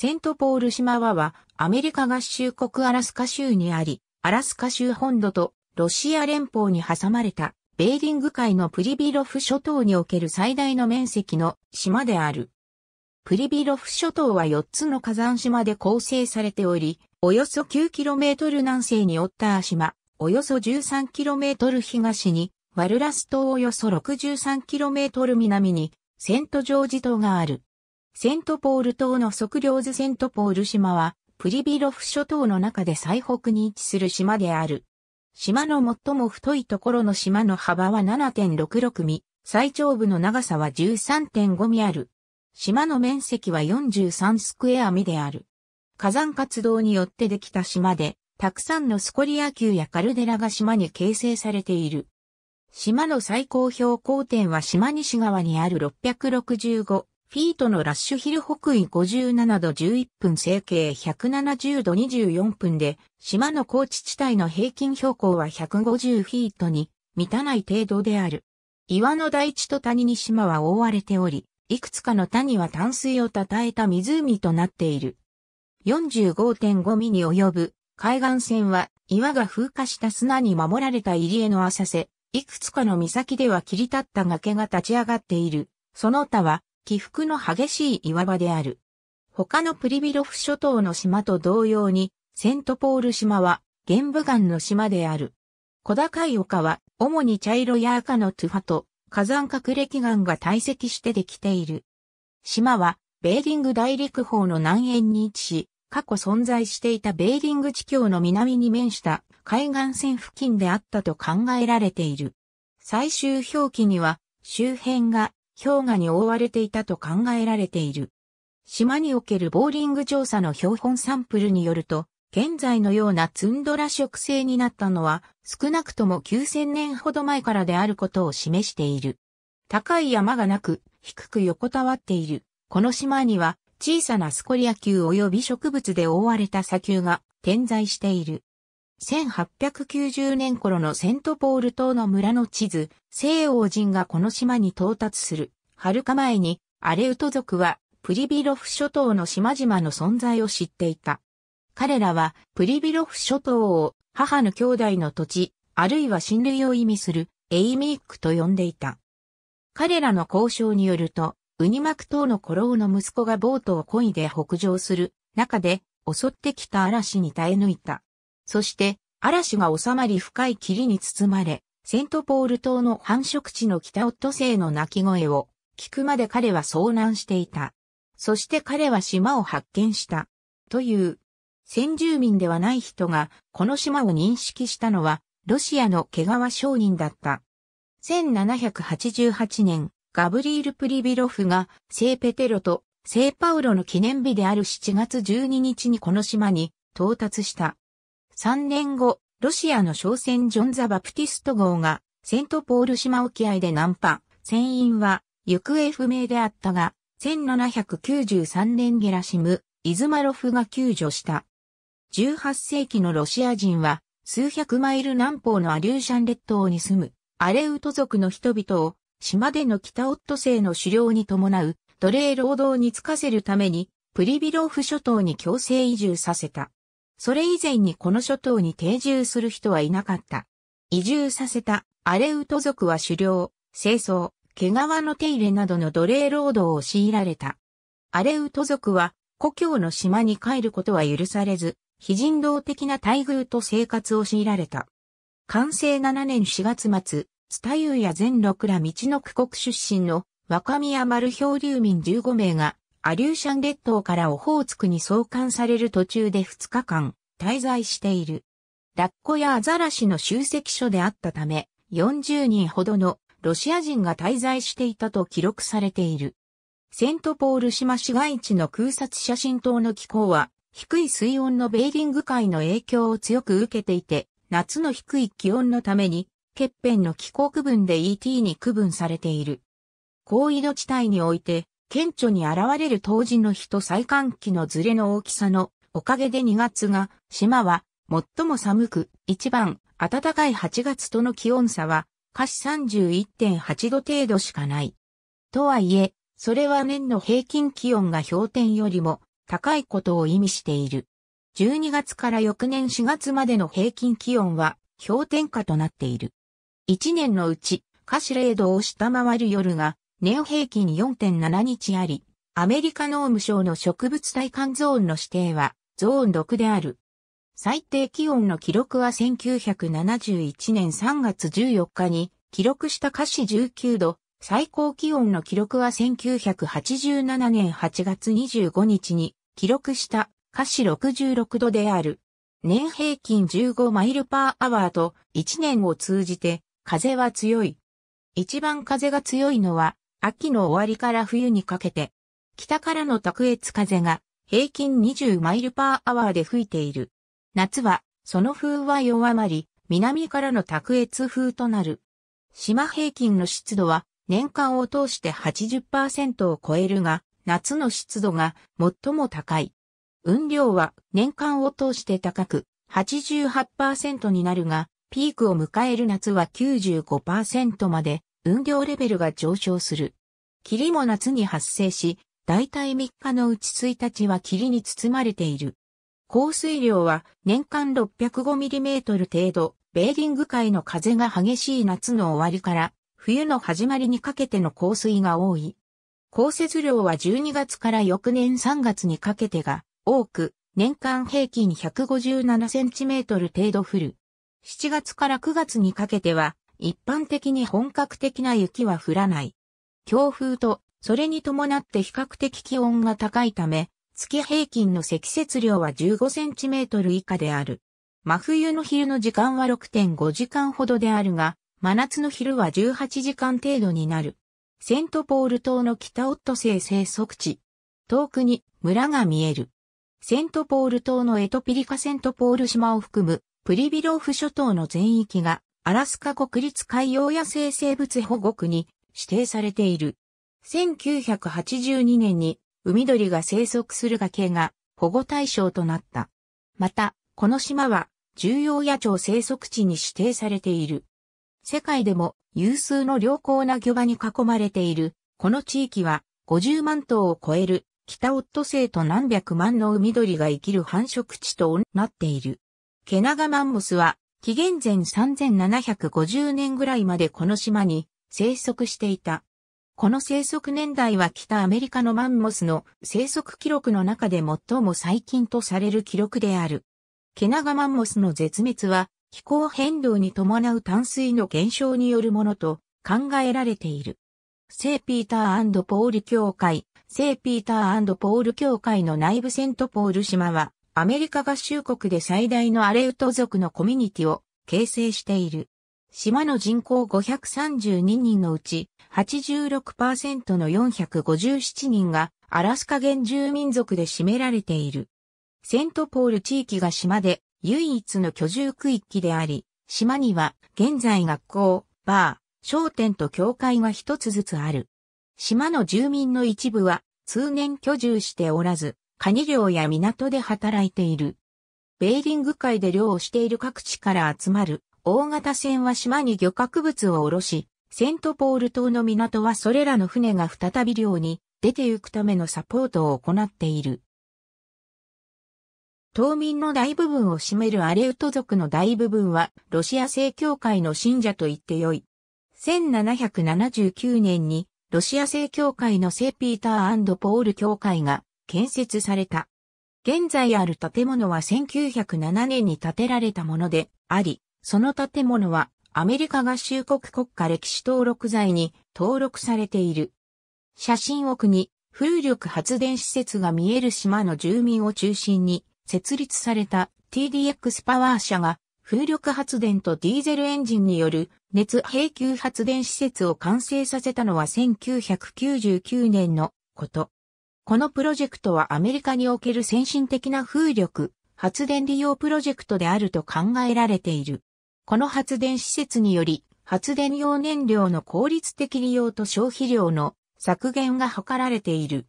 セントポール島はは、アメリカ合衆国アラスカ州にあり、アラスカ州本土とロシア連邦に挟まれた、ベーリング海のプリビロフ諸島における最大の面積の島である。プリビロフ諸島は4つの火山島で構成されており、およそ 9km 南西にオッター島、およそ 13km 東に、ワルラス島およそ 63km 南に、セントジョージ島がある。セントポール島の測量図セントポール島は、プリビロフ諸島の中で最北に位置する島である。島の最も太いところの島の幅は7.66ミ、最長部の長さは13.5ミある。島の面積は43スクエアミである。火山活動によってできた島で、たくさんのスコリア級やカルデラが島に形成されている。島の最高標高点は島西側にある665フィートのラッシュヒル北緯57度11分整形170度24分で、島の高地地帯の平均標高は150フィートに満たない程度である。岩の大地と谷に島は覆われており、いくつかの谷は淡水をたたえた湖となっている。45.5ミに及ぶ海岸線は岩が風化した砂に守られた入り江の浅瀬、いくつかの岬では切り立った崖が立ち上がっている。その他は起伏の激しい岩場である。他のプリビロフ諸島の島と同様に、セントポール島は玄武岩の島である。小高い丘は主に茶色や赤のトゥファと火山れ礫岩が堆積してできている。島はベーリング大陸法の南縁に位置し、過去存在していたベーリング地峡の南に面した海岸線付近であったと考えられている。最終表記には周辺が氷河に覆われていたと考えられている。島におけるボーリング調査の標本サンプルによると、現在のようなツンドラ植生になったのは少なくとも9000年ほど前からであることを示している。高い山がなく低く横たわっている。この島には小さなスコリア球及び植物で覆われた砂丘が点在している。1890年頃のセントポール島の村の地図、西欧人がこの島に到達する、はるか前に、アレウト族は、プリビロフ諸島の島々の存在を知っていた。彼らは、プリビロフ諸島を、母の兄弟の土地、あるいは親類を意味する、エイミークと呼んでいた。彼らの交渉によると、ウニマク島のコロウの息子がボートを漕いで北上する中で襲ってきた嵐に耐え抜いた。そして、嵐が収まり深い霧に包まれ、セントポール島の繁殖地の北オットセイの鳴き声を聞くまで彼は遭難していた。そして彼は島を発見した。という、先住民ではない人がこの島を認識したのは、ロシアの毛皮商人だった。1788年、ガブリール・プリビロフが聖ペテロと聖パウロの記念日である7月12日にこの島に到達した。3年後、ロシアの商船ジョン・ザ・バプティスト号がセントポール島沖合で難破。船員は行方不明であったが、1793年ゲラシム、イズマロフが救助した。18世紀のロシア人は、数百マイル南方のアリューシャン列島に住む、アレウト族の人々を、島での北オットセイの狩猟に伴う、奴隷労働に就かせるために、プリビロフ諸島に強制移住させた。それ以前にこの諸島に定住する人はいなかった。移住させたアレウト族は狩猟、清掃、毛皮の手入れなどの奴隷労働を強いられた。アレウト族は故郷の島に帰ることは許されず、非人道的な待遇と生活を強いられた。完成7年4月末、津田ーや全六ら道の区国出身の若宮丸漂流民15名がアリューシャン列島からオホーツクに送還される途中で2日間滞在している。ラッコやアザラシの集積所であったため、40人ほどのロシア人が滞在していたと記録されている。セントポール島市街地の空撮写真塔の気候は、低い水温のベーリング海の影響を強く受けていて、夏の低い気温のために、欠片の気候区分で ET に区分されている。高緯度地帯において、顕著に現れる当時の日と最寒期のズレの大きさのおかげで2月が島は最も寒く一番暖かい8月との気温差は下氏31.8度程度しかない。とはいえ、それは年の平均気温が氷点よりも高いことを意味している。12月から翌年4月までの平均気温は氷点下となっている。1年のうち、下氏0度を下回る夜が年平均4.7日あり、アメリカ農務省の植物体感ゾーンの指定は、ゾーン6である。最低気温の記録は1971年3月14日に記録した華氏19度、最高気温の記録は1987年8月25日に記録した華氏66度である。年平均15マイルパーアワーと1年を通じて風は強い。一番風が強いのは秋の終わりから冬にかけて、北からの卓越風が平均20マイルパーアワーで吹いている。夏は、その風は弱まり、南からの卓越風となる。島平均の湿度は年間を通して80%を超えるが、夏の湿度が最も高い。雲量は年間を通して高く88%になるが、ピークを迎える夏は95%まで運量レベルが上昇する。霧も夏に発生し、だいたい3日のうち1日は霧に包まれている。降水量は年間 605mm 程度、ベーリング海の風が激しい夏の終わりから冬の始まりにかけての降水が多い。降雪量は12月から翌年3月にかけてが多く、年間平均 157cm 程度降る。7月から9月にかけては一般的に本格的な雪は降らない。強風と、それに伴って比較的気温が高いため、月平均の積雪量は15センチメートル以下である。真冬の昼の時間は6.5時間ほどであるが、真夏の昼は18時間程度になる。セントポール島の北オットセイ生息地。遠くに村が見える。セントポール島のエトピリカセントポール島を含むプリビローフ諸島の全域がアラスカ国立海洋野生生物保護区に指定されている。1982年に海鳥が生息する崖が保護対象となった。また、この島は重要野鳥生息地に指定されている。世界でも有数の良好な漁場に囲まれている、この地域は50万頭を超える北オットセイと何百万の海鳥が生きる繁殖地となっている。ケナガマンモスは紀元前3750年ぐらいまでこの島に生息していた。この生息年代は北アメリカのマンモスの生息記録の中で最も最近とされる記録である。ケナガマンモスの絶滅は気候変動に伴う淡水の減少によるものと考えられている。聖ピーターポール教会、聖ピーターポール教会の内部セントポール島はアメリカ合衆国で最大のアレウト族のコミュニティを形成している。島の人口532人のうち86%の457人がアラスカ原住民族で占められている。セントポール地域が島で唯一の居住区域であり、島には現在学校、バー、商店と教会が一つずつある。島の住民の一部は通年居住しておらず、カニ漁や港で働いている。ベーリング海で漁をしている各地から集まる大型船は島に漁獲物を下ろし、セントポール島の港はそれらの船が再び漁に出て行くためのサポートを行っている。島民の大部分を占めるアレウト族の大部分はロシア正教会の信者と言ってよい。1779年にロシア正教会の聖ピーターポール教会が建設された。現在ある建物は1907年に建てられたものであり、その建物はアメリカ合衆国国家歴史登録財に登録されている。写真奥に風力発電施設が見える島の住民を中心に設立された TDX パワー社が風力発電とディーゼルエンジンによる熱平給発電施設を完成させたのは1999年のこと。このプロジェクトはアメリカにおける先進的な風力、発電利用プロジェクトであると考えられている。この発電施設により、発電用燃料の効率的利用と消費量の削減が図られている。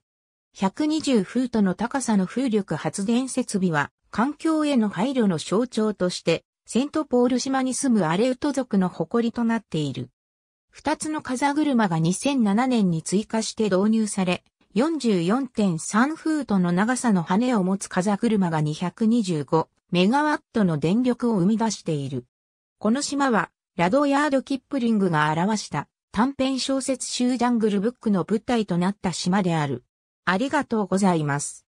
120フートの高さの風力発電設備は、環境への配慮の象徴として、セントポール島に住むアレウト族の誇りとなっている。二つの風車が2007年に追加して導入され、44.3フートの長さの羽を持つ風車が225メガワットの電力を生み出している。この島は、ラドヤード・キップリングが表した短編小説集ジャングルブックの舞台となった島である。ありがとうございます。